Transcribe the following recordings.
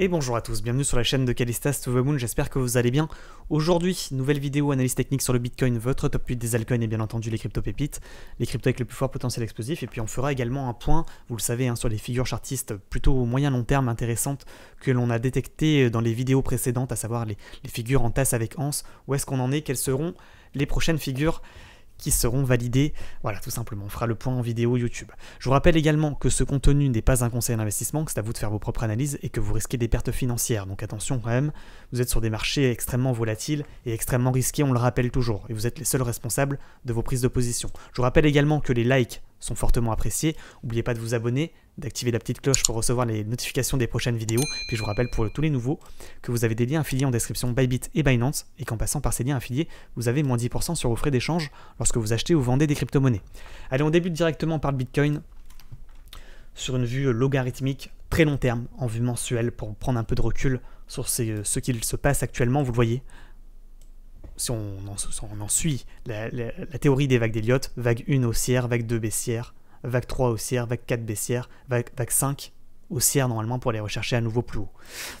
Et bonjour à tous, bienvenue sur la chaîne de Calistas to the Moon, j'espère que vous allez bien. Aujourd'hui, nouvelle vidéo analyse technique sur le Bitcoin, votre top 8 des altcoins et bien entendu les crypto-pépites, les cryptos avec le plus fort potentiel explosif, et puis on fera également un point, vous le savez, hein, sur les figures chartistes plutôt au moyen-long terme intéressantes que l'on a détectées dans les vidéos précédentes, à savoir les, les figures en tasse avec ANS, où est-ce qu'on en est, quelles seront les prochaines figures qui seront validés, Voilà, tout simplement, on fera le point en vidéo YouTube. Je vous rappelle également que ce contenu n'est pas un conseil d'investissement, que c'est à vous de faire vos propres analyses et que vous risquez des pertes financières. Donc attention quand même, vous êtes sur des marchés extrêmement volatiles et extrêmement risqués, on le rappelle toujours, et vous êtes les seuls responsables de vos prises de position. Je vous rappelle également que les likes sont fortement appréciés. N'oubliez pas de vous abonner, d'activer la petite cloche pour recevoir les notifications des prochaines vidéos. Puis je vous rappelle pour tous les nouveaux que vous avez des liens affiliés en description Bybit et Binance et qu'en passant par ces liens affiliés, vous avez moins 10% sur vos frais d'échange lorsque vous achetez ou vendez des crypto-monnaies. Allez, on débute directement par le Bitcoin sur une vue logarithmique très long terme, en vue mensuelle, pour prendre un peu de recul sur euh, ce qu'il se passe actuellement. Vous le voyez, si on en, suit la, théorie des vagues d'Elliott, vague 1 haussière, vague 2 baissière, vague 3 haussière, vague 4 baissière, vague, 5 haussière normalement pour aller rechercher à nouveau plus haut.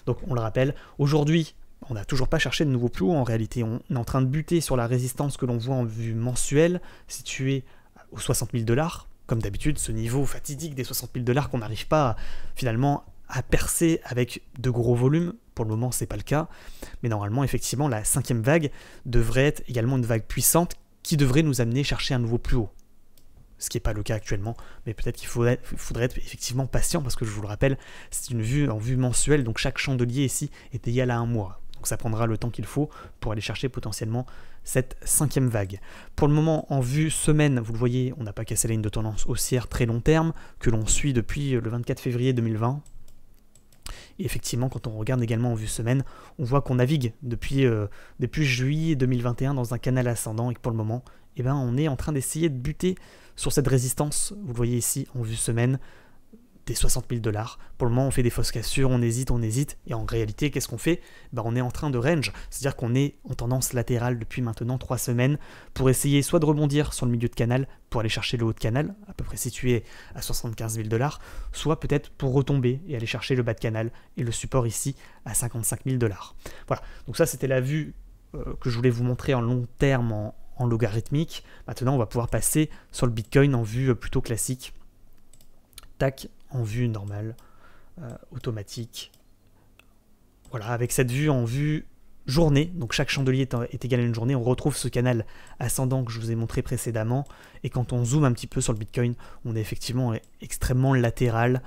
Donc on le rappelle, aujourd'hui on n'a toujours pas cherché de nouveau plus haut en réalité, on est en train de buter sur la résistance que l'on voit en vue mensuelle située aux 60 000 dollars. Comme d'habitude, ce niveau fatidique des 60 000 dollars qu'on n'arrive pas finalement à percer avec de gros volumes, pour le moment, c'est pas le cas. Mais normalement, effectivement, la cinquième vague devrait être également une vague puissante qui devrait nous amener chercher un nouveau plus haut. Ce qui n'est pas le cas actuellement, mais peut-être qu'il faudrait, faudrait, être effectivement patient parce que je vous le rappelle, c'est une vue en vue mensuelle, donc chaque chandelier ici est égal à un mois. Donc ça prendra le temps qu'il faut pour aller chercher potentiellement cette cinquième vague. Pour le moment, en vue semaine, vous le voyez, on n'a pas cassé la ligne de tendance haussière très long terme que l'on suit depuis le 24 février 2020, et effectivement, quand on regarde également en vue semaine, on voit qu'on navigue depuis, euh, depuis juillet 2021 dans un canal ascendant et que pour le moment, eh ben, on est en train d'essayer de buter sur cette résistance. Vous le voyez ici en vue semaine, des 60 000 dollars. Pour le moment, on fait des fausses cassures, on hésite, on hésite. Et en réalité, qu'est-ce qu'on fait ben, On est en train de range, c'est-à-dire qu'on est en tendance latérale depuis maintenant 3 semaines pour essayer soit de rebondir sur le milieu de canal pour aller chercher le haut de canal, à peu près situé à 75 000 dollars, soit peut-être pour retomber et aller chercher le bas de canal et le support ici à 55 000 dollars. Voilà, donc ça c'était la vue euh, que je voulais vous montrer en long terme, en, en logarithmique. Maintenant, on va pouvoir passer sur le Bitcoin en vue euh, plutôt classique. Tac, en vue normale, euh, automatique. Voilà, avec cette vue en vue journée, donc chaque chandelier est égal à une journée, on retrouve ce canal ascendant que je vous ai montré précédemment, et quand on zoome un petit peu sur le Bitcoin, on est effectivement extrêmement latéral,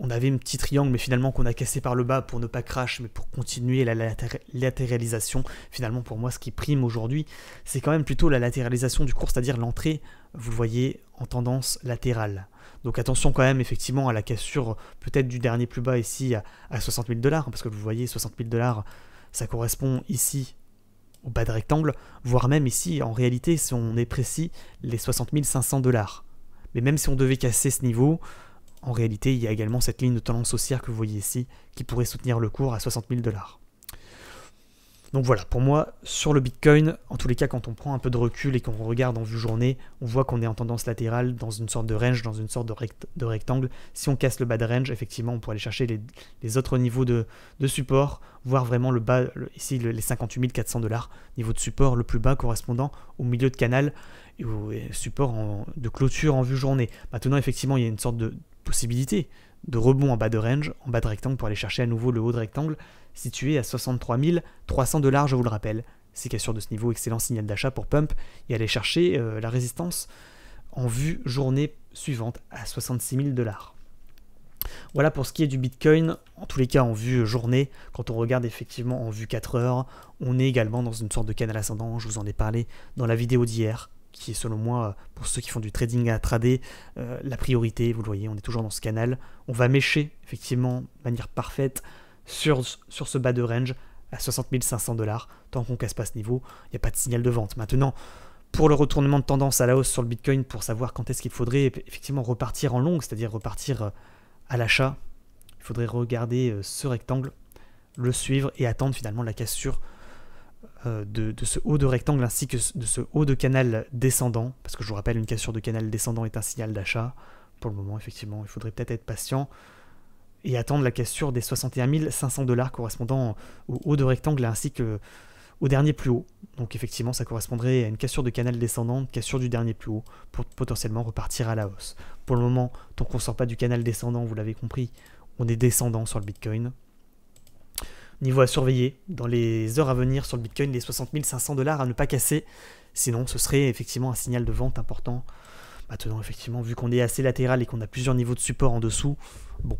on avait un petit triangle, mais finalement qu'on a cassé par le bas pour ne pas crash, mais pour continuer la latéralisation. Finalement, pour moi, ce qui prime aujourd'hui, c'est quand même plutôt la latéralisation du cours, c'est-à-dire l'entrée, vous le voyez, en tendance latérale. Donc attention quand même, effectivement, à la cassure peut-être du dernier plus bas ici à, à 60 000 dollars, hein, parce que vous voyez, 60 000 dollars, ça correspond ici au bas de rectangle, voire même ici, en réalité, si on est précis, les 60 500 dollars. Mais même si on devait casser ce niveau, en réalité, il y a également cette ligne de tendance haussière que vous voyez ici, qui pourrait soutenir le cours à 60 000 dollars. Donc voilà, pour moi, sur le Bitcoin, en tous les cas, quand on prend un peu de recul et qu'on regarde en vue journée, on voit qu'on est en tendance latérale, dans une sorte de range, dans une sorte de, rectangle. Si on casse le bas de range, effectivement, on pourrait aller chercher les, autres niveaux de, support, voire vraiment le bas, ici les 58 400 dollars, niveau de support le plus bas correspondant au milieu de canal et support de clôture en vue journée. Maintenant, effectivement, il y a une sorte de possibilité de rebond en bas de range, en bas de rectangle pour aller chercher à nouveau le haut de rectangle, situé à 63 300 dollars, je vous le rappelle. C'est sûr de ce niveau, excellent signal d'achat pour Pump, et aller chercher euh, la résistance en vue journée suivante à 66 000 dollars. Voilà pour ce qui est du Bitcoin, en tous les cas en vue journée, quand on regarde effectivement en vue 4 heures, on est également dans une sorte de canal ascendant, je vous en ai parlé dans la vidéo d'hier, qui est selon moi, pour ceux qui font du trading à trader, euh, la priorité, vous le voyez, on est toujours dans ce canal. On va mécher, effectivement, de manière parfaite, sur, sur ce bas de range, à 60 500 dollars. Tant qu'on casse pas ce niveau, il n'y a pas de signal de vente. Maintenant, pour le retournement de tendance à la hausse sur le Bitcoin, pour savoir quand est-ce qu'il faudrait effectivement repartir en longue, c'est-à-dire repartir euh, à l'achat, il faudrait regarder euh, ce rectangle, le suivre et attendre finalement la cassure euh, de, ce haut de rectangle ainsi que de ce haut de canal descendant, parce que je vous rappelle, une cassure de canal descendant est un signal d'achat. Pour le moment, effectivement, il faudrait peut-être être patient et attendre la cassure des 61 500 dollars correspondant au haut de rectangle ainsi que au dernier plus haut. Donc effectivement, ça correspondrait à une cassure de canal descendant, cassure du dernier plus haut, pour potentiellement repartir à la hausse. Pour le moment, tant qu'on ne sort pas du canal descendant, vous l'avez compris, on est descendant sur le Bitcoin. Niveau à surveiller dans les heures à venir sur le Bitcoin, les 60 500 dollars à ne pas casser. Sinon, ce serait effectivement un signal de vente important. Maintenant, effectivement, vu qu'on est assez latéral et qu'on a plusieurs niveaux de support en dessous, bon,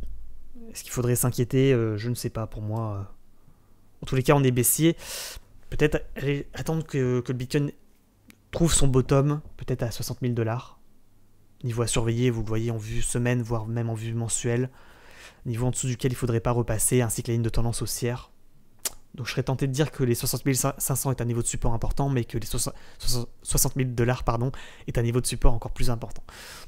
est-ce qu'il faudrait s'inquiéter euh, Je ne sais pas. Pour moi, euh, en tous les cas, on est baissier. Peut-être attendre que, que, le Bitcoin trouve son bottom, peut-être à 60 000 dollars. Niveau à surveiller, vous le voyez en vue semaine, voire même en vue mensuelle niveau en dessous duquel il ne faudrait pas repasser, ainsi que la ligne de tendance haussière. Donc je serais tenté de dire que les 60 500 est un niveau de support important, mais que les 60 000 dollars pardon, est un niveau de support encore plus important.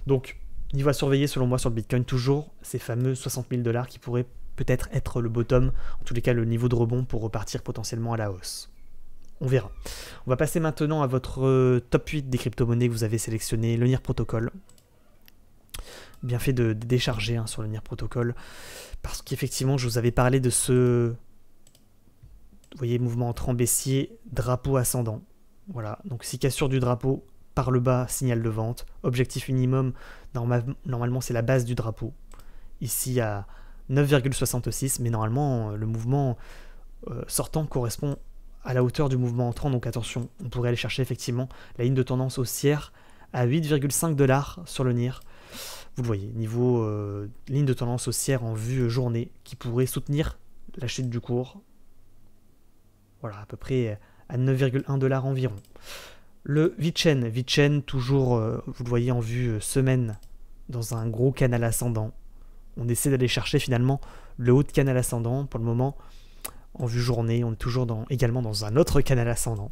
Donc niveau à surveiller selon moi sur le Bitcoin, toujours ces fameux 60 000 dollars qui pourraient peut-être être le bottom, en tous les cas le niveau de rebond pour repartir potentiellement à la hausse. On verra. On va passer maintenant à votre euh, top 8 des crypto-monnaies que vous avez sélectionné, le NIR Protocol bien fait de, décharger hein, sur le NIR protocole. Parce qu'effectivement, je vous avais parlé de ce. Vous voyez, mouvement entrant baissier, drapeau ascendant. Voilà, donc si cassure du drapeau, par le bas, signal de vente. Objectif minimum, normalement c'est la base du drapeau. Ici à 9,66, mais normalement euh, le mouvement euh, sortant correspond à la hauteur du mouvement entrant, donc attention, on pourrait aller chercher effectivement la ligne de tendance haussière à 8,5 dollars sur le NIR. Vous le voyez, niveau euh, ligne de tendance haussière en vue journée qui pourrait soutenir la chute du cours. Voilà, à peu près euh, à 9,1 dollars environ. Le Vichen, Vichen toujours, euh, vous le voyez en vue semaine, dans un gros canal ascendant. On essaie d'aller chercher finalement le haut de canal ascendant. Pour le moment, en vue journée, on est toujours dans, également dans un autre canal ascendant.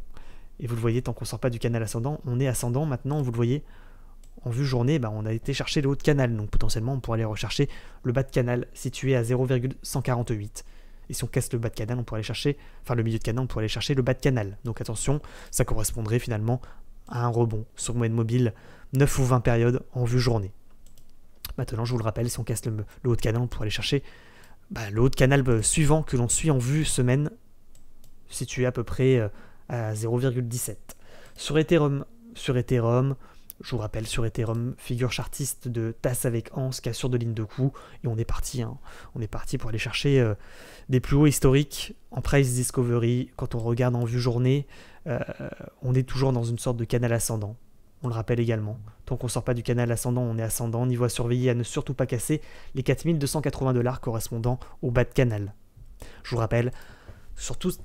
Et vous le voyez, tant qu'on ne sort pas du canal ascendant, on est ascendant. Maintenant, vous le voyez, en vue journée, bah, on a été chercher le haut de canal, donc potentiellement on pourrait aller rechercher le bas de canal situé à 0,148. Et si on casse le bas de canal, on pourrait aller chercher, enfin le milieu de canal, on pourrait aller chercher le bas de canal. Donc attention, ça correspondrait finalement à un rebond sur moyenne mobile 9 ou 20 périodes en vue journée. Maintenant, je vous le rappelle, si on casse le, haut de canal, on pourrait aller chercher bah, le haut de canal bah, suivant que l'on suit en vue semaine, situé à peu près euh, à 0,17. Sur Ethereum, sur Ethereum, je vous rappelle, sur Ethereum, figure chartiste de Tasse avec anse cassure de ligne de coup, et on est parti. Hein. On est parti pour aller chercher euh, des plus hauts historiques en price discovery. Quand on regarde en vue journée, euh, on est toujours dans une sorte de canal ascendant. On le rappelle également. Tant qu'on ne sort pas du canal ascendant, on est ascendant. Niveau à surveiller à ne surtout pas casser les 4280 dollars correspondant au bas de canal. Je vous rappelle, sur toutes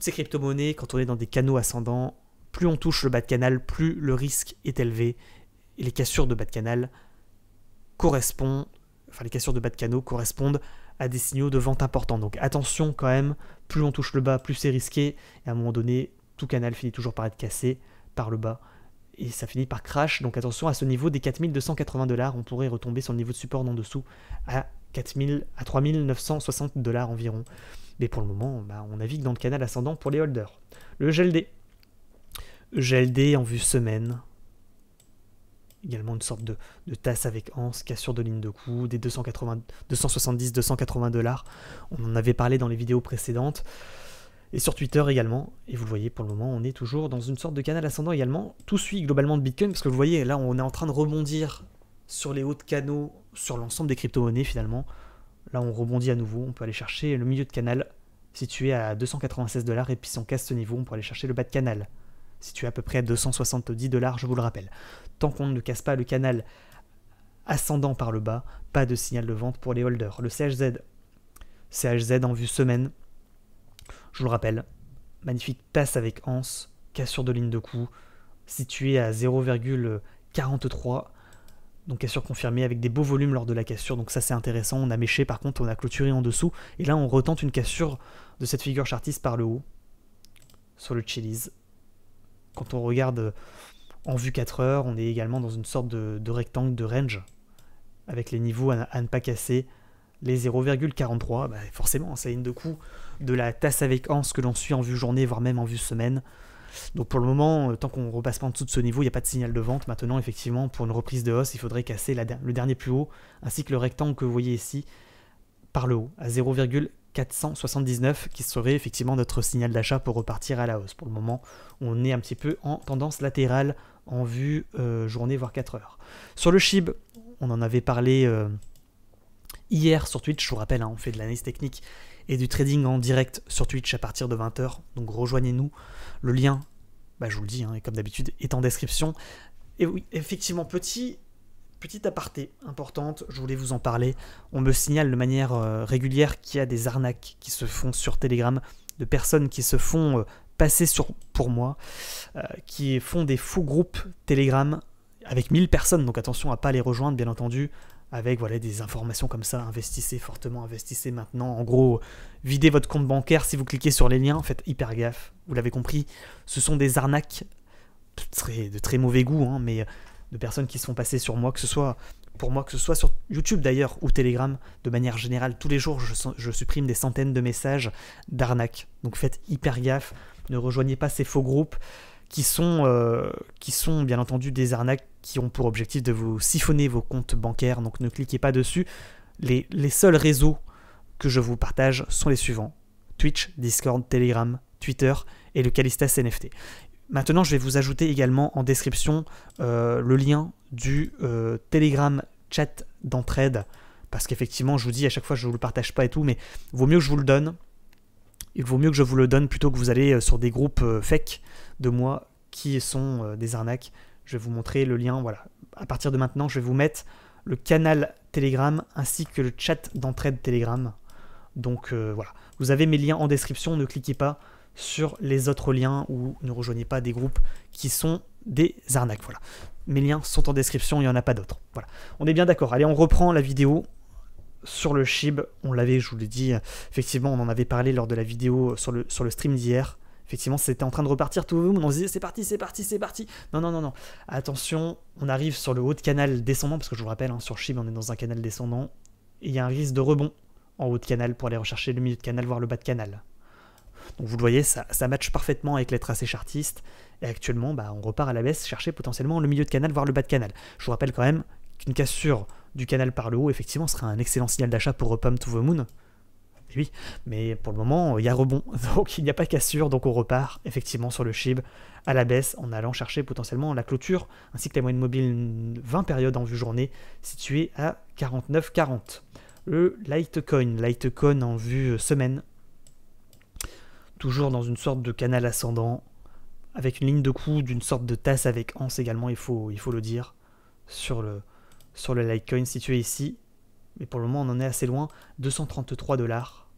ces crypto-monnaies, quand on est dans des canaux ascendants, plus on touche le bas de canal, plus le risque est élevé et les cassures de bas de canal correspondent, enfin les cassures de bas de canaux correspondent à des signaux de vente importants. Donc attention quand même, plus on touche le bas, plus c'est risqué et à un moment donné, tout canal finit toujours par être cassé par le bas et ça finit par crash. Donc attention à ce niveau des 4280 dollars, on pourrait retomber sur le niveau de support en dessous à 4000 à 3960 dollars environ. Mais pour le moment, bah, on navigue dans le canal ascendant pour les holders. Le gel des... GLD en vue semaine. Également une sorte de, tasse avec anse, cassure de ligne de coût, des 270-280 dollars. On en avait parlé dans les vidéos précédentes. Et sur Twitter également. Et vous le voyez, pour le moment, on est toujours dans une sorte de canal ascendant également. Tout suit globalement de Bitcoin, parce que vous voyez, là, on est en train de rebondir sur les hauts de canaux, sur l'ensemble des crypto-monnaies finalement. Là, on rebondit à nouveau. On peut aller chercher le milieu de canal situé à 296 dollars. Et puis, si on casse ce niveau, on peut aller chercher le bas de canal situé à peu près à 270 je vous le rappelle. Tant qu'on ne casse pas le canal ascendant par le bas, pas de signal de vente pour les holders. Le CHZ, CHZ en vue semaine, je vous le rappelle, magnifique passe avec Anse, cassure de ligne de coup, situé à 0,43. Donc cassure confirmée avec des beaux volumes lors de la cassure, donc ça c'est intéressant. On a méché par contre, on a clôturé en dessous. Et là on retente une cassure de cette figure chartiste par le haut sur le Chili's quand on regarde euh, en vue 4 heures, on est également dans une sorte de, rectangle de range, avec les niveaux à, ne pas casser. Les 0,43, bah, forcément, ça une de coup de la tasse avec anse que l'on suit en vue journée, voire même en vue semaine. Donc pour le moment, euh, tant qu'on repasse pas en dessous de ce niveau, il n'y a pas de signal de vente. Maintenant, effectivement, pour une reprise de hausse, il faudrait casser la, le dernier plus haut, ainsi que le rectangle que vous voyez ici, par le haut, à 0,43. 479 qui serait effectivement notre signal d'achat pour repartir à la hausse. Pour le moment, on est un petit peu en tendance latérale en vue euh, journée voire 4 heures. Sur le SHIB, on en avait parlé euh, hier sur Twitch, je vous rappelle, hein, on fait de l'analyse technique et du trading en direct sur Twitch à partir de 20h, donc rejoignez-nous. Le lien, bah, je vous le dis, hein, comme d'habitude, est en description. Et oui, effectivement, petit Petite aparté importante, je voulais vous en parler. On me signale de manière euh, régulière qu'il y a des arnaques qui se font sur Telegram, de personnes qui se font euh, passer sur, pour moi, euh, qui font des faux groupes Telegram avec 1000 personnes, donc attention à pas les rejoindre, bien entendu, avec voilà, des informations comme ça, investissez fortement, investissez maintenant, en gros, videz votre compte bancaire si vous cliquez sur les liens, faites hyper gaffe, vous l'avez compris, ce sont des arnaques de très, de très mauvais goût, hein, mais de personnes qui sont passées sur moi, que ce soit pour moi, que ce soit sur YouTube d'ailleurs ou Telegram, de manière générale, tous les jours, je, supprime des centaines de messages d'arnaques. Donc faites hyper gaffe, ne rejoignez pas ces faux groupes qui sont, euh, qui sont bien entendu des arnaques qui ont pour objectif de vous siphonner vos comptes bancaires, donc ne cliquez pas dessus. Les, les seuls réseaux que je vous partage sont les suivants. Twitch, Discord, Telegram, Twitter et le Calistas NFT. Maintenant, je vais vous ajouter également en description euh, le lien du euh, Telegram chat d'entraide, parce qu'effectivement, je vous dis à chaque fois, je ne vous le partage pas et tout, mais vaut mieux que je vous le donne. Il vaut mieux que je vous le donne plutôt que vous allez euh, sur des groupes fake de moi qui sont des arnaques. Je vais vous montrer le lien. Voilà. À partir de maintenant, je vais vous mettre le canal Telegram ainsi que le chat d'entraide Telegram. Donc voilà. Vous avez mes liens en description. Ne cliquez pas sur les autres liens ou ne rejoignez pas des groupes qui sont des arnaques. Voilà. Mes liens sont en description, il n'y en a pas d'autres. Voilà. On est bien d'accord. Allez, on reprend la vidéo sur le SHIB. On l'avait, je vous l'ai dit, effectivement, on en avait parlé lors de la vidéo sur le, sur le stream d'hier. Effectivement, c'était en train de repartir tout le monde. On se disait, c'est parti, c'est parti, c'est parti. Non, non, non, non. Attention, on arrive sur le haut de canal descendant, parce que je vous rappelle, hein, sur SHIB, on est dans un canal descendant. Il y a un risque de rebond en haut de canal pour aller rechercher le milieu de canal, voire le bas de canal. Donc vous le voyez, ça, ça match parfaitement avec les tracés chartistes. Et actuellement, bah, on repart à la baisse, chercher potentiellement le milieu de canal, voire le bas de canal. Je vous rappelle quand même qu'une cassure du canal par le haut, effectivement, sera un excellent signal d'achat pour Pump to the Moon. oui, mais pour le moment, il y a rebond, donc il n'y a pas de cassure, donc on repart effectivement sur le SHIB à la baisse en allant chercher potentiellement la clôture, ainsi que la moyenne mobile 20 périodes en vue journée, située à 49,40. Le Litecoin, Litecoin en vue semaine, toujours dans une sorte de canal ascendant, avec une ligne de coup d'une sorte de tasse avec ans également, il faut, il faut le dire, sur le, sur le Litecoin situé ici. Mais pour le moment, on en est assez loin, 233 dollars.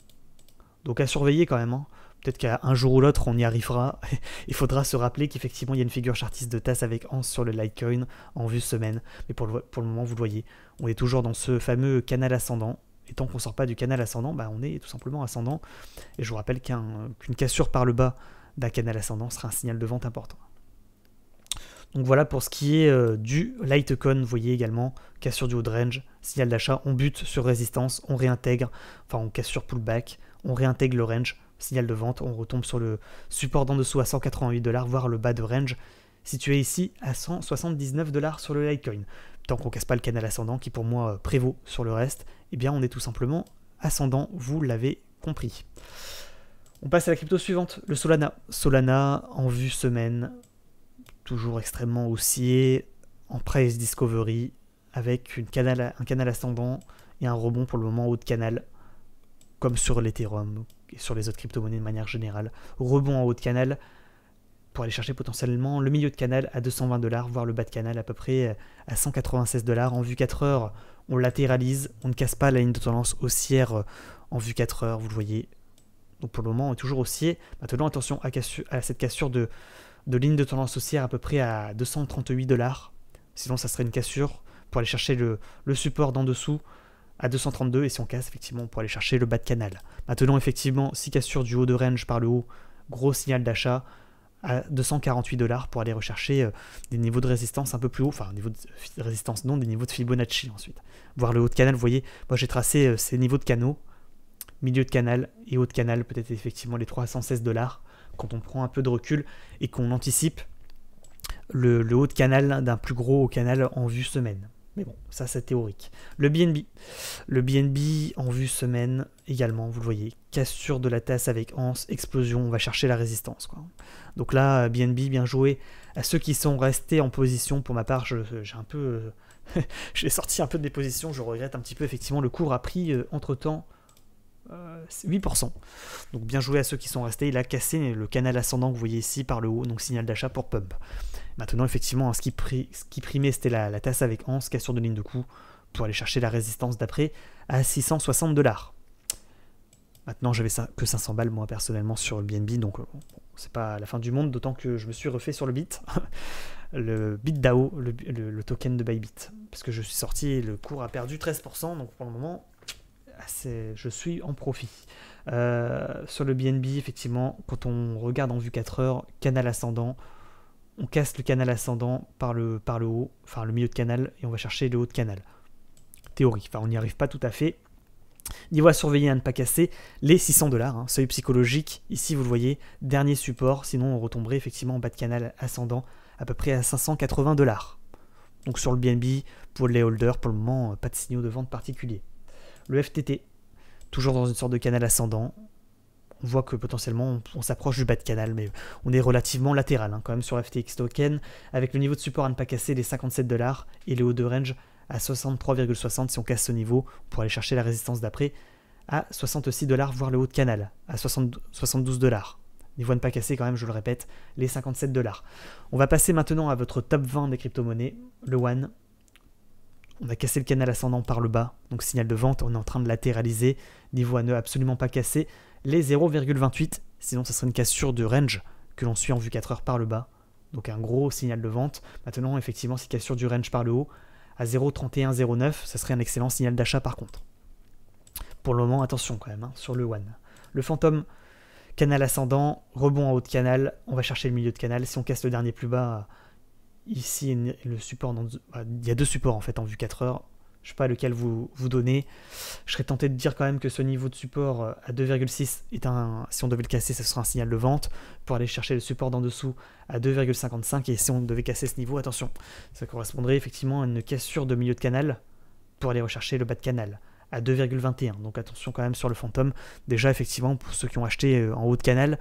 Donc à surveiller quand même. Hein. Peut-être qu'à un jour ou l'autre, on y arrivera. il faudra se rappeler qu'effectivement, il y a une figure chartiste de tasse avec ans sur le Litecoin en vue semaine. Mais pour le, pour le moment, vous le voyez, on est toujours dans ce fameux canal ascendant et tant qu'on sort pas du canal ascendant, bah, on est tout simplement ascendant. Et je vous rappelle qu'une cassure par le bas d'un canal ascendant sera un signal de vente important. Donc voilà pour ce qui est euh, du Litecoin, vous voyez également cassure du haut de range, signal d'achat, on bute sur résistance, on réintègre, enfin on casse sur pullback, on réintègre le range, signal de vente, on retombe sur le support d'en dessous à 188 dollars, voire le bas de range situé ici à 179 dollars sur le Litecoin tant qu'on casse pas le canal ascendant qui pour moi euh, prévaut sur le reste, eh bien on est tout simplement ascendant, vous l'avez compris. On passe à la crypto suivante, le Solana. Solana en vue semaine, toujours extrêmement haussier, en price discovery, avec une canal, un canal ascendant et un rebond pour le moment haut de canal, comme sur l'Ethereum et sur les autres crypto-monnaies de manière générale. Rebond en haut de canal, pour aller chercher potentiellement le milieu de canal à 220 dollars, voire le bas de canal à peu près euh, à 196 dollars. En vue 4 heures, on latéralise, on ne casse pas la ligne de tendance haussière euh, en vue 4 heures, vous le voyez. Donc pour le moment, on est toujours haussier. Maintenant, attention à, cette cassure de, ligne de tendance haussière à peu près à 238 dollars. Sinon, ça serait une cassure pour aller chercher le, le support d'en dessous à 232 et si on casse effectivement pour aller chercher le bas de canal. Maintenant effectivement si cassure du haut de range par le haut, gros signal d'achat, à 248 dollars pour aller rechercher euh, des niveaux de résistance un peu plus haut, enfin, niveau de résistance non, des niveaux de Fibonacci ensuite. Voir le haut de canal, vous voyez, moi j'ai tracé euh, ces niveaux de canaux, milieu de canal et haut de canal, peut-être effectivement les 316 dollars quand on prend un peu de recul et qu'on anticipe le, haut de canal d'un plus gros haut canal en vue semaine. Mais bon, ça c'est théorique. Le BNB. Le BNB en vue semaine également, vous le voyez. Cassure de la tasse avec anse, explosion, on va chercher la résistance. Donc là, BNB, euh, bien joué. À ceux qui sont restés en position, pour ma part, euh, j'ai un peu... Euh, je sorti un peu de des positions, je regrette un petit peu effectivement le cours a pris entre temps 8%. Euh, donc bien joué à ceux qui sont restés. Il a cassé le canal ascendant que vous voyez ici par le haut, donc signal d'achat pour pump. Maintenant, effectivement, hein, ce, qui primait, c'était la, tasse avec 11, cassure de ligne de coup, pour aller chercher la résistance d'après à 660 dollars. Maintenant, j'avais que 500 balles, moi, personnellement, sur le BNB, donc euh, c'est pas la fin du monde, d'autant que je me suis refait sur le bit, le bit DAO, le, le token de Bybit, parce que je suis sorti et le cours a perdu 13%, donc pour le moment, je suis en profit. Euh, sur le BNB, effectivement, quand on regarde en vue 4 heures, canal ascendant, on casse le canal ascendant par le, par le haut, enfin le milieu de canal, et on va chercher le haut de canal. Théorie, enfin on n'y arrive pas tout à fait. Niveau à surveiller à ne pas casser, les 600 dollars, hein. seuil psychologique, ici vous le voyez, dernier support, sinon on retomberait effectivement en bas de canal ascendant, à peu près à 580 dollars. Donc sur le BNB, pour les holders, pour le moment, euh, pas de signaux de vente particuliers. Le FTT, toujours dans une sorte de canal ascendant. On voit que potentiellement on, s'approche du bas de canal, mais on est relativement latéral hein, quand même sur FTX token, avec le niveau de support à ne pas casser les 57 dollars et les hauts de range à 63,60. Si on casse ce niveau, pour aller chercher la résistance d'après à 66 dollars, voire le haut de canal, à 72 dollars. Niveau à ne pas casser quand même, je le répète, les 57 dollars. On va passer maintenant à votre top 20 des crypto-monnaies, le One on a cassé le canal ascendant par le bas, donc signal de vente, on est en train de latéraliser, niveau à ne absolument pas casser, les 0,28, sinon ça serait une cassure de range que l'on suit en vue 4 heures par le bas, donc un gros signal de vente. Maintenant, effectivement, si cassure du range par le haut, à 0,3109, ça serait un excellent signal d'achat par contre. Pour le moment, attention quand même, hein, sur le one. Le fantôme, canal ascendant, rebond en haut de canal, on va chercher le milieu de canal, si on casse le dernier plus bas ici le support il y a deux supports en fait en vue 4 heures je sais pas lequel vous vous donnez je serais tenté de dire quand même que ce niveau de support euh, à 2,6 est un si on devait le casser ce serait un signal de vente pour aller chercher le support d'en dessous à 2,55 et si on devait casser ce niveau attention ça correspondrait effectivement à une cassure de milieu de canal pour aller rechercher le bas de canal à 2,21 donc attention quand même sur le fantôme déjà effectivement pour ceux qui ont acheté euh, en haut de canal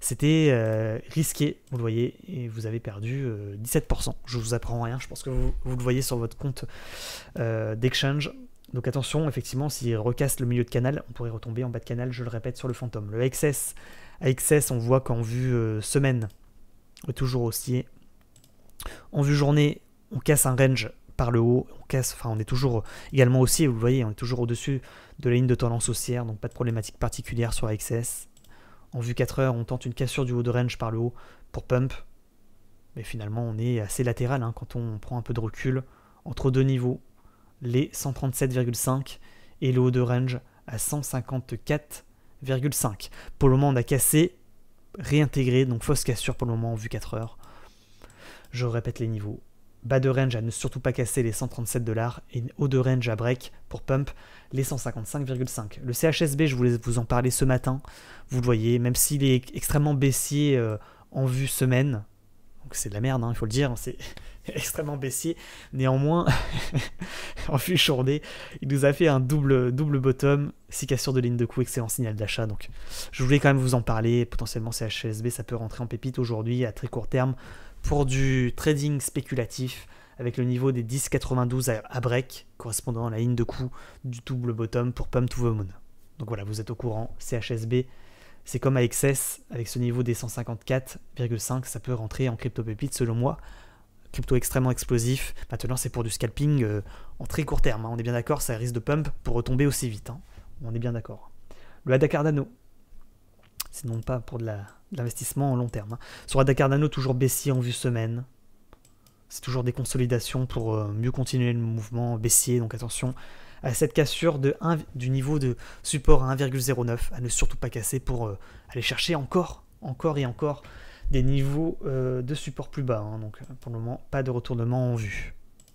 c'était euh, risqué, vous le voyez, et vous avez perdu 17%. Euh, je vous apprends rien, je pense que vous, le voyez sur votre compte euh, d'exchange. Donc attention, effectivement, s'il recasse le milieu de canal, on pourrait retomber en bas de canal, je le répète, sur le fantôme. Le XS, AXS, on voit qu'en vue semaine, on est toujours haussier. En vue journée, on casse un range par le haut, on casse, on est toujours également haussier, vous le voyez, on est toujours au-dessus de la ligne de tendance haussière, donc pas de problématique particulière sur AXS. En vue 4 heures, on tente une cassure du haut de range par le haut pour pump. Mais finalement, on est assez latéral hein, quand on prend un peu de recul entre deux niveaux. Les 137,5 et le haut de range à 154,5. Pour le moment, on a cassé, réintégré, donc fausse cassure pour le moment en vue 4 heures. Je répète les niveaux bas de range à ne surtout pas casser les 137 dollars et haut de range à break pour pump les 155,5. Le CHSB, je voulais vous en parler ce matin, vous le voyez, même s'il est extrêmement baissier euh, en vue semaine, donc c'est de la merde, hein, il faut le dire, c'est extrêmement baissier, néanmoins, en vue journée, il nous a fait un double, double bottom, 6 cassures de ligne de coup, excellent signal d'achat, donc je voulais quand même vous en parler, potentiellement CHSB, ça peut rentrer en pépite aujourd'hui à très court terme, pour du trading spéculatif avec le niveau des 10,92 à break, correspondant à la ligne de coût du double bottom pour Pump to the Moon. Donc voilà, vous êtes au courant, CHSB, c'est comme à Excess, avec ce niveau des 154,5, ça peut rentrer en crypto-pépite selon moi. Crypto extrêmement explosif, maintenant c'est pour du scalping euh, en très court terme, hein. on est bien d'accord, ça risque de pump pour retomber aussi vite, hein. on est bien d'accord. Le cardano c'est non pas pour de l'investissement en long terme. Hein. Sur Ada Cardano, toujours baissier en vue semaine. C'est toujours des consolidations pour euh, mieux continuer le mouvement baissier, donc attention à cette cassure du niveau de support à 1,09, à ne surtout pas casser pour euh, aller chercher encore, encore et encore des niveaux euh, de support plus bas. Hein. donc pour le moment, pas de retournement en vue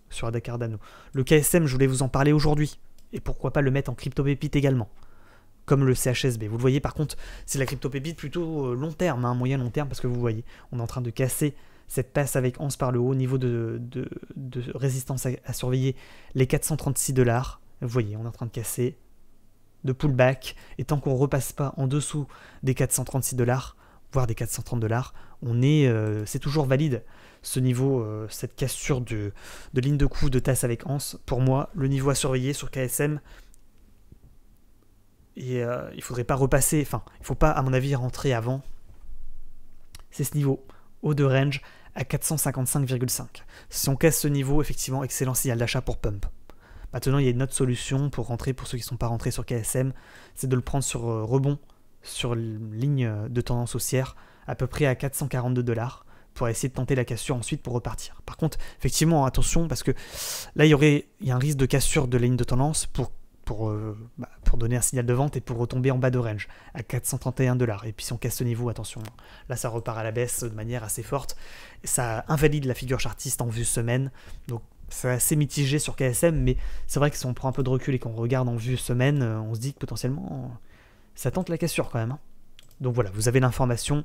sur Ada Cardano. Le KSM, je voulais vous en parler aujourd'hui. Et pourquoi pas le mettre en crypto-pépite également comme le CHSB. Vous le voyez, par contre, c'est la crypto-pépite plutôt euh, long terme, un hein, moyen-long terme, parce que vous voyez, on est en train de casser cette passe avec 11 par le haut, niveau de, résistance à, surveiller les 436 dollars. Vous voyez, on est en train de casser, de pullback, et tant qu'on repasse pas en dessous des 436 dollars, voire des 430 dollars, on est, euh, c'est toujours valide ce niveau, euh, cette cassure de, de ligne de coup de tasse avec ans Pour moi, le niveau à surveiller sur KSM, et euh, il faudrait pas repasser, enfin, il faut pas, à mon avis, rentrer avant. C'est ce niveau, haut de range, à 455,5. Si on casse ce niveau, effectivement, excellent signal d'achat pour Pump. Maintenant, il y a une autre solution pour rentrer, pour ceux qui ne sont pas rentrés sur KSM, c'est de le prendre sur euh, rebond, sur ligne euh, de tendance haussière, à peu près à 442 dollars, pour essayer de tenter la cassure ensuite pour repartir. Par contre, effectivement, attention, parce que là, il y aurait il y a un risque de cassure de la ligne de tendance pour pour, euh, bah, pour donner un signal de vente et pour retomber en bas de range à 431 dollars. Et puis si on casse ce niveau, attention, là ça repart à la baisse de manière assez forte. Ça invalide la figure chartiste en vue semaine. Donc c'est assez mitigé sur KSM, mais c'est vrai que si on prend un peu de recul et qu'on regarde en vue semaine, euh, on se dit que potentiellement ça tente la cassure quand même. Hein. Donc voilà, vous avez l'information.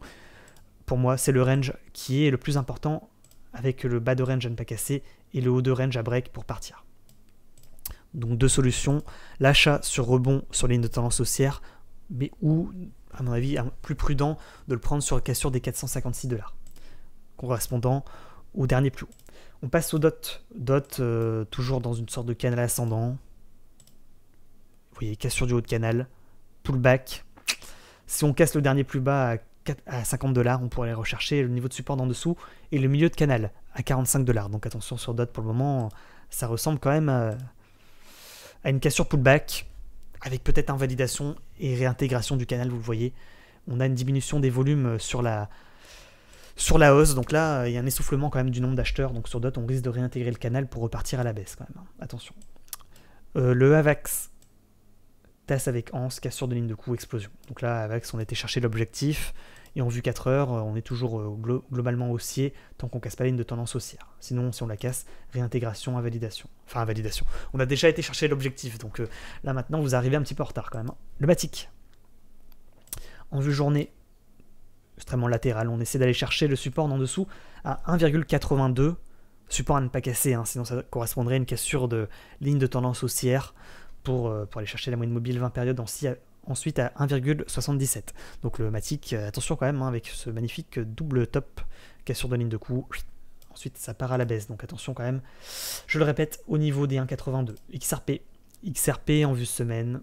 Pour moi, c'est le range qui est le plus important avec le bas de range à ne pas casser et le haut de range à break pour partir. Donc deux solutions, l'achat sur rebond sur ligne de tendance haussière, mais ou, à mon avis, plus prudent de le prendre sur cassure des 456 dollars, correspondant au dernier plus haut. On passe au DOT. DOT, euh, toujours dans une sorte de canal ascendant. Vous voyez, cassure du haut de canal, pullback. Si on casse le dernier plus bas à, 50 dollars, on pourrait aller rechercher le niveau de support d'en dessous et le milieu de canal à 45 dollars. Donc attention sur DOT pour le moment, ça ressemble quand même à euh, à une cassure pullback avec peut-être invalidation et réintégration du canal, vous le voyez. On a une diminution des volumes sur la, sur la hausse, donc là, il y a un essoufflement quand même du nombre d'acheteurs, donc sur DOT, on risque de réintégrer le canal pour repartir à la baisse quand même. Hein. Attention. Euh, le AVAX, tasse avec ANS, cassure de ligne de coup, explosion. Donc là, AVAX, on était chercher l'objectif, et en vue 4 heures, euh, on est toujours euh, globalement haussier tant qu'on casse pas la ligne de tendance haussière. Sinon, si on la casse, réintégration, invalidation. Enfin, invalidation. On a déjà été chercher l'objectif, donc euh, là maintenant, vous arrivez un petit peu en retard quand même. Hein. Le matic. En vue journée, extrêmement latérale, on essaie d'aller chercher le support en dessous à 1,82. Support à ne pas casser, hein, sinon ça correspondrait à une cassure de ligne de tendance haussière pour, pour aller chercher la moyenne mobile 20 périodes en 6 ensuite à 1,77. Donc le Matic, euh, attention quand même hein, avec ce magnifique double top, cassure de ligne de coup. Ensuite ça part à la baisse, donc attention quand même. Je le répète, au niveau des 1,82. XRP, XRP en vue semaine.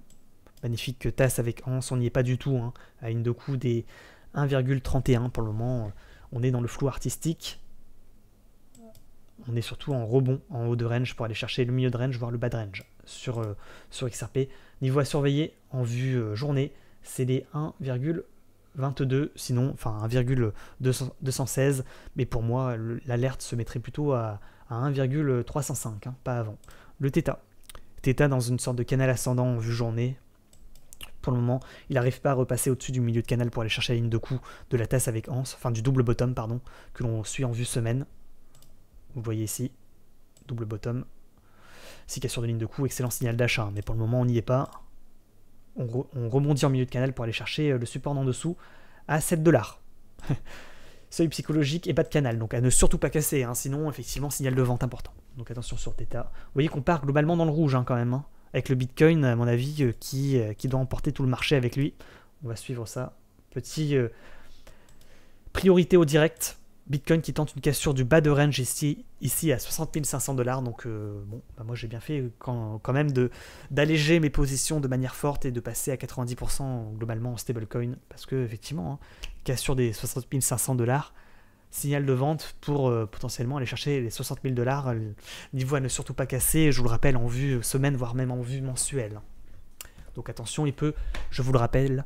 Magnifique tasse avec Anse, on n'y est pas du tout. Hein, à une de coup des 1,31 pour le moment. On est dans le flou artistique. On est surtout en rebond en haut de range pour aller chercher le milieu de range, voire le bas de range sur, euh, sur XRP. Niveau à surveiller en vue euh, journée, c'est des 1,22, sinon, enfin 1,216, mais pour moi, l'alerte se mettrait plutôt à, 1,305, hein, pas avant. Le Theta Theta dans une sorte de canal ascendant en vue journée. Pour le moment, il n'arrive pas à repasser au-dessus du milieu de canal pour aller chercher la ligne de coup de la tasse avec anse enfin du double bottom, pardon, que l'on suit en vue semaine. Vous voyez ici, double bottom, si cassure de ligne de coup, excellent signal d'achat, hein. mais pour le moment on n'y est pas. On, rebondit en milieu de canal pour aller chercher euh, le support d'en dessous à 7 dollars. Seuil psychologique et pas de canal, donc à ne surtout pas casser, hein. sinon effectivement signal de vente important. Donc attention sur Theta. Vous voyez qu'on part globalement dans le rouge hein, quand même, avec le Bitcoin à mon avis euh, qui, euh, qui, doit emporter tout le marché avec lui. On va suivre ça. Petit priorité au direct Bitcoin qui tente une cassure du bas de range ici, ici à 60 500 dollars. Donc euh, bon, bah moi j'ai bien fait quand, quand même d'alléger mes positions de manière forte et de passer à 90% globalement en stablecoin. Parce que effectivement, hein, cassure des 60 500 dollars, signal de vente pour euh, potentiellement aller chercher les 60 000 dollars. Euh, niveau à ne surtout pas casser, je vous le rappelle, en vue semaine, voire même en vue mensuelle. Donc attention, il peut, je vous le rappelle,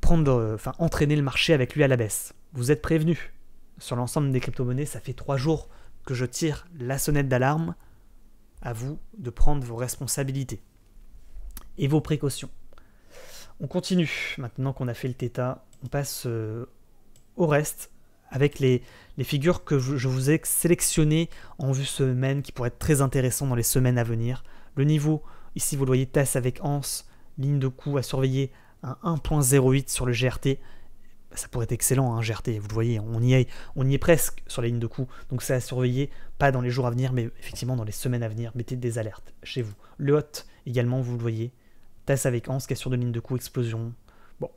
prendre, enfin entraîner le marché avec lui à la baisse. Vous êtes prévenu sur l'ensemble des crypto-monnaies, ça fait trois jours que je tire la sonnette d'alarme. À vous de prendre vos responsabilités et vos précautions. On continue. Maintenant qu'on a fait le Theta. on passe euh, au reste avec les, figures que je, vous ai sélectionnées en vue semaine qui pourraient être très intéressantes dans les semaines à venir. Le niveau, ici vous le voyez, TAS avec ANS, ligne de coût à surveiller à 1.08 sur le GRT. Bah, ça pourrait être excellent, hein, GRT, vous le voyez, on y, est, on y est presque sur la ligne de coup, donc c'est à surveiller, pas dans les jours à venir, mais effectivement dans les semaines à venir, mettez des alertes chez vous. Le HOT également, vous le voyez, tasse avec ans, cassure de ligne de coup, explosion. Bon,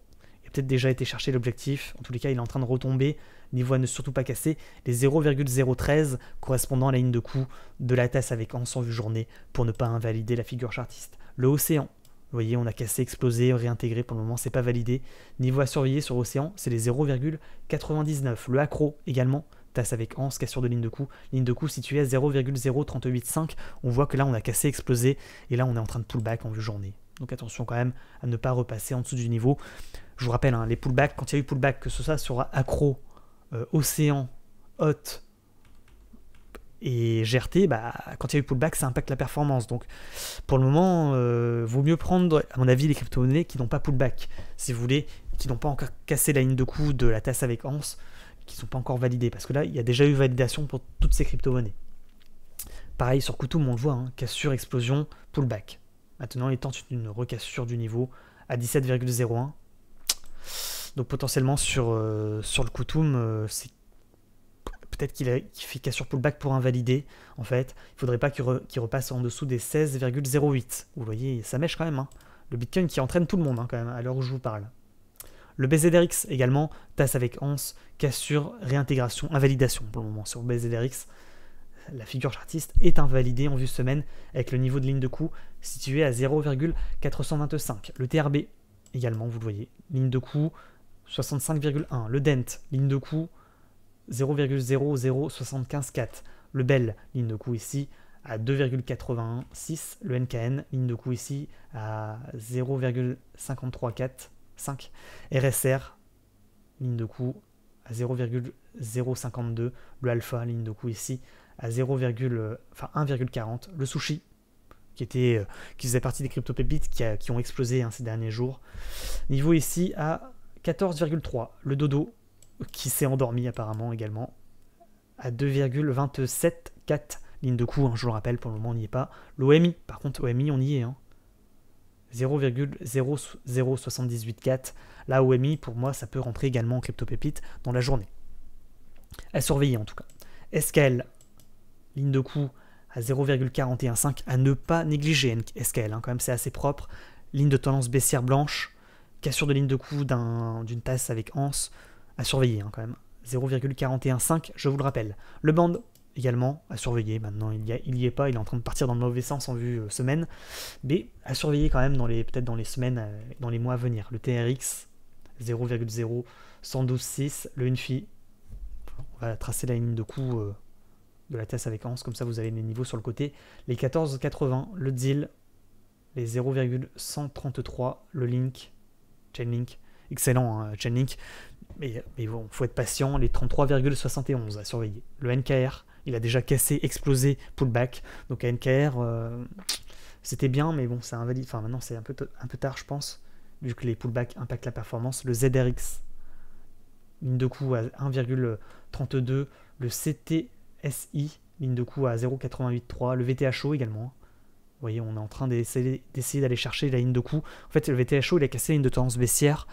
il a peut-être déjà été chercher l'objectif, en tous les cas il est en train de retomber, niveau à ne surtout pas casser, les 0,013 correspondant à la ligne de coup de la tasse avec ans en vue journée, pour ne pas invalider la figure chartiste. Le océan, vous voyez, on a cassé, explosé, réintégré pour le moment, c'est pas validé. Niveau à surveiller sur Océan, c'est les 0,99. Le accro également, tasse avec Anse, cassure de ligne de coup, ligne de coup située à 0,0385. On voit que là, on a cassé, explosé, et là, on est en train de pullback en vue journée. Donc attention quand même à ne pas repasser en dessous du niveau. Je vous rappelle, hein, les pullbacks, quand il y a eu pullback, que ce soit sur accro, euh, Océan, Hot, et GRT, bah, quand il y a eu pullback, ça impacte la performance. Donc pour le moment, euh, vaut mieux prendre, à mon avis, les crypto-monnaies qui n'ont pas pullback, si vous voulez, qui n'ont pas encore cassé la ligne de coup de la tasse avec ANS, qui ne sont pas encore validées. Parce que là, il y a déjà eu validation pour toutes ces crypto-monnaies. Pareil sur Koutoum, on le voit, hein, cassure, explosion, pullback. Maintenant, il temps une recassure du niveau à 17,01. Donc potentiellement sur, euh, sur le Koutoum, euh, c'est peut-être qu'il qu fait cassure pullback pour invalider, en fait. Il ne faudrait pas qu'il repasse en dessous des 16,08. Vous voyez, ça mèche quand même. Hein. Le Bitcoin qui entraîne tout le monde, hein, quand même, à l'heure où je vous parle. Le BZRX également, tasse avec anse, cassure, réintégration, invalidation pour le moment sur BZRX. La figure chartiste est invalidée en vue semaine avec le niveau de ligne de coût situé à 0,425. Le TRB également, vous le voyez, ligne de coût 65,1. Le DENT, ligne de coût 0,00754. Le Bell, ligne de coup ici, à 2,86. Le NKN, ligne de coup ici, à 0,5345. RSR, ligne de coup, à 0,052. Le alpha, ligne de coup ici, à 0, enfin 1,40. Le sushi, qui, était, euh, qui faisait partie des crypto-pépites qui ont explosé hein, ces derniers jours. Niveau ici à 14,3. Le dodo, qui s'est endormi apparemment également à 2,274 lignes de coup, hein, je le rappelle, pour le moment on n'y est pas. L'OMI, par contre, OMI on y est. 0,00784. Là, OMI, pour moi, ça peut rentrer également en crypto-pépite dans la journée. À surveiller en tout cas. SKL, ligne de coût à 0,415 à ne pas négliger. SKL, hein, quand même, c'est assez propre. Ligne de tendance baissière blanche, cassure de ligne de coût d'une tasse avec anse, à surveiller hein, quand même. 0,415, je vous le rappelle. Le band également à surveiller. Maintenant, il n'y il y est pas, il est en train de partir dans le mauvais sens en vue euh, semaine, mais à surveiller quand même dans les peut-être dans les semaines, euh, dans les mois à venir. Le TRX 0,0126, le Unfi. On va tracer la ligne de coup euh, de la tasse avec Anse, comme ça vous avez les niveaux sur le côté. Les 14,80, le Deal, les 0,133, le Link, Chainlink. Excellent, hein, Chainlink mais, il bon, faut être patient, les 33,71 à surveiller. Le NKR, il a déjà cassé, explosé, pullback. Donc à NKR, euh, c'était bien, mais bon, c'est invalide. Enfin, maintenant, c'est un peu, un peu tard, je pense, vu que les pullbacks impactent la performance. Le ZRX, ligne de coup à 1,32. Le CTSI, ligne de coup à 0,88,3. Le VTHO également, hein. Vous voyez, on est en train d'essayer d'aller chercher la ligne de coup. En fait, le VTHO, il a cassé la ligne de tendance baissière.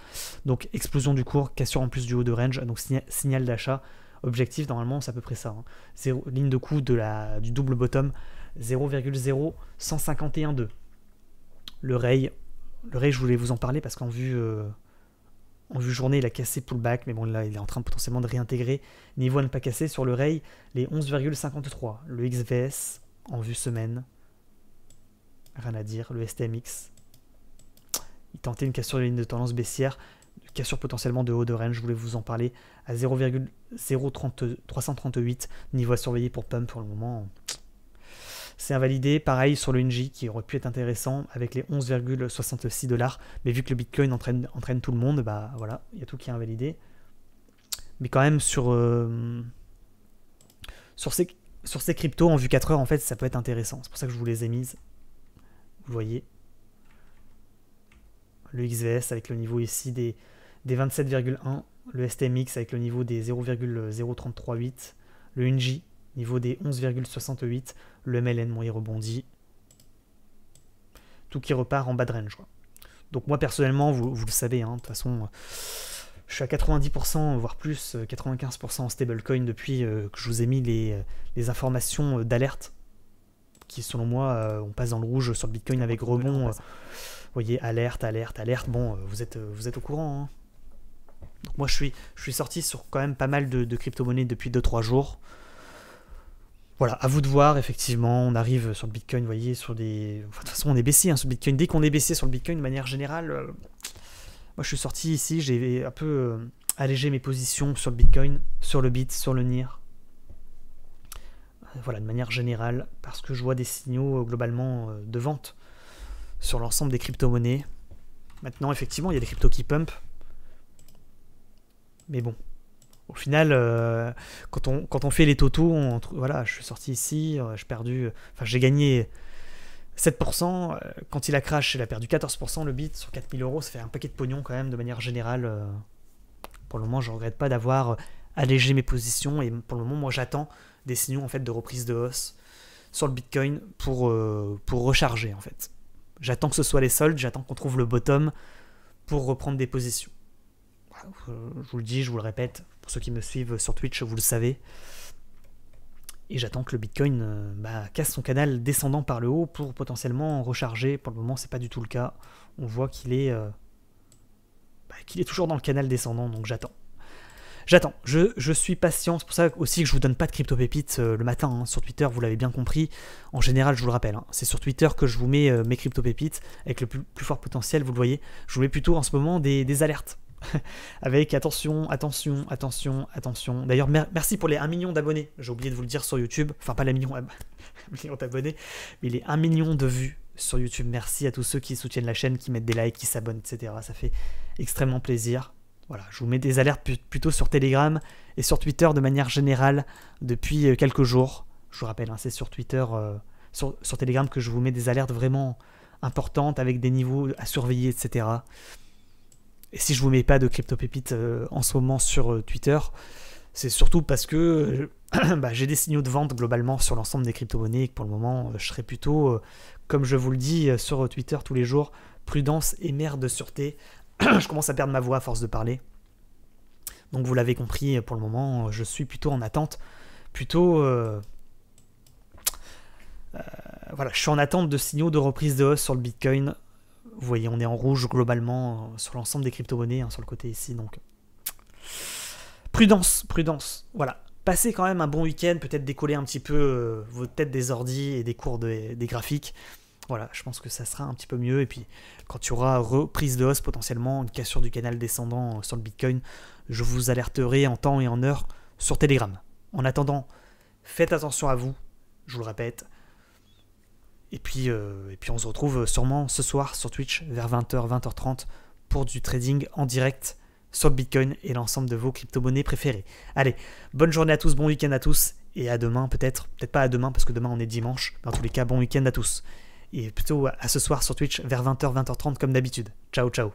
Donc, explosion du cours, cassure en plus du haut de range. Donc, signal d'achat. Objectif, normalement, c'est à peu près ça. Hein. ligne de coup de la, du double bottom, 0,0151,2. Le Ray, le Ray, je voulais vous en parler parce qu'en vue, euh, en vue journée, il a cassé pullback. Mais bon, là, il est en train potentiellement de réintégrer. Niveau à ne pas casser sur le Ray, les 11,53. Le XVS, en vue semaine, Rien à dire, le STMX. Il tentait une cassure de ligne de tendance baissière, une cassure potentiellement de haut de range, je voulais vous en parler, à 0,0338, niveau à surveiller pour Pump pour le moment. C'est invalidé, pareil sur le NJ qui aurait pu être intéressant avec les 11,66 dollars, mais vu que le Bitcoin entraîne, tout le monde, bah voilà, il y a tout qui est invalidé. Mais quand même sur, euh, sur ces sur ces cryptos en vue 4 heures, en fait, ça peut être intéressant. C'est pour ça que je vous les ai mises. Vous voyez le XVS avec le niveau ici des, des 27,1, le STMX avec le niveau des 0,0338, le NJ niveau des 11,68, le MLN, bon, il rebondit. Tout qui repart en bas de range. Donc moi, personnellement, vous, vous le savez, hein, de toute façon, je suis à 90%, voire plus, 95% euh, en stablecoin depuis euh, que je vous ai mis les euh, informations d'alerte qui selon moi, euh, on passe dans le rouge sur le Bitcoin avec rebond. Euh, vous voyez, alerte, alerte, alerte. Bon, euh, vous êtes, vous êtes au courant. Hein. moi, je suis, je suis sorti sur quand même pas mal de, crypto-monnaies depuis 2-3 jours. Voilà, à vous de voir, effectivement, on arrive sur le Bitcoin, vous voyez, sur des... de toute façon, on est baissé hein, sur le Bitcoin. Dès qu'on est baissé sur le Bitcoin, de manière générale, moi, je suis sorti ici, j'ai un peu allégé mes positions sur le Bitcoin, sur le BIT, sur le NIR, voilà, de manière générale, parce que je vois des signaux euh, globalement euh, de vente sur l'ensemble des crypto-monnaies. Maintenant, effectivement, il y a des cryptos qui pump. Mais bon, au final, euh, quand, on, quand on fait les totaux, voilà, je suis sorti ici, j'ai perdu, enfin j'ai gagné 7%. Quand il a crash, il a perdu 14%. Le bit sur 4000 euros, ça fait un paquet de pognon quand même de manière générale. Pour le moment, je ne regrette pas d'avoir allégé mes positions et pour le moment, moi j'attends des signaux en fait de reprise de hausse sur le Bitcoin pour, euh, pour recharger en fait. J'attends que ce soit les soldes, j'attends qu'on trouve le bottom pour reprendre des positions. Euh, je vous le dis, je vous le répète, pour ceux qui me suivent sur Twitch, vous le savez. Et j'attends que le Bitcoin euh, bah, casse son canal descendant par le haut pour potentiellement recharger. Pour le moment, c'est pas du tout le cas. On voit qu'il est, bah, qu'il est toujours dans le canal descendant, donc j'attends. J'attends, je, je, suis patient, c'est pour ça aussi que je vous donne pas de crypto pépites euh, le matin hein. sur Twitter, vous l'avez bien compris. En général, je vous le rappelle, hein. c'est sur Twitter que je vous mets euh, mes crypto pépites avec le plus, fort potentiel, vous le voyez. Je vous mets plutôt en ce moment des, alertes. avec attention, attention, attention, attention. D'ailleurs, merci pour les 1 million d'abonnés. J'ai oublié de vous le dire sur YouTube. Enfin, pas la million, million d'abonnés, mais les 1 million de vues sur YouTube. Merci à tous ceux qui soutiennent la chaîne, qui mettent des likes, qui s'abonnent, etc. Ça fait extrêmement plaisir. Voilà, je vous mets des alertes plutôt sur Telegram et sur Twitter de manière générale depuis euh, quelques jours. Je vous rappelle, hein, c'est sur Twitter, euh, sur, Telegram que je vous mets des alertes vraiment importantes avec des niveaux à surveiller, etc. Et si je vous mets pas de crypto pépites euh, en ce moment sur Twitter, c'est surtout parce que bah, j'ai des signaux de vente globalement sur l'ensemble des crypto-monnaies pour le moment, je serai plutôt, comme je vous le dis sur Twitter tous les jours, prudence et mère de sûreté je commence à perdre ma voix à force de parler. Donc vous l'avez compris, euh, pour le moment, je suis plutôt en attente. Plutôt... Euh, euh, voilà, je suis en attente de signaux de reprise de hausse sur le Bitcoin. Vous voyez, on est en rouge globalement sur l'ensemble des crypto-monnaies, hein, sur le côté ici. Donc, prudence, prudence. Voilà. Passez quand même un bon week-end, peut-être décoller un petit peu vos têtes des ordi et des cours des graphiques. Voilà, je pense que ça sera un petit peu mieux. Et puis, quand tu auras reprise de hausse potentiellement, une cassure du canal descendant euh, sur le Bitcoin, je vous alerterai en temps et en heure sur Telegram. En attendant, faites attention à vous, je vous le répète. Et puis, euh, et puis on se retrouve sûrement ce soir sur Twitch vers 20h, 20h30 pour du trading en direct sur le Bitcoin et l'ensemble de vos crypto-monnaies préférées. Allez, bonne journée à tous, bon week-end à tous, et à demain peut-être, peut-être pas à demain parce que demain on est dimanche, Dans tous les cas, bon week-end à tous et plutôt euh, à ce soir sur Twitch vers 20h, 20h30 comme d'habitude. Ciao, ciao.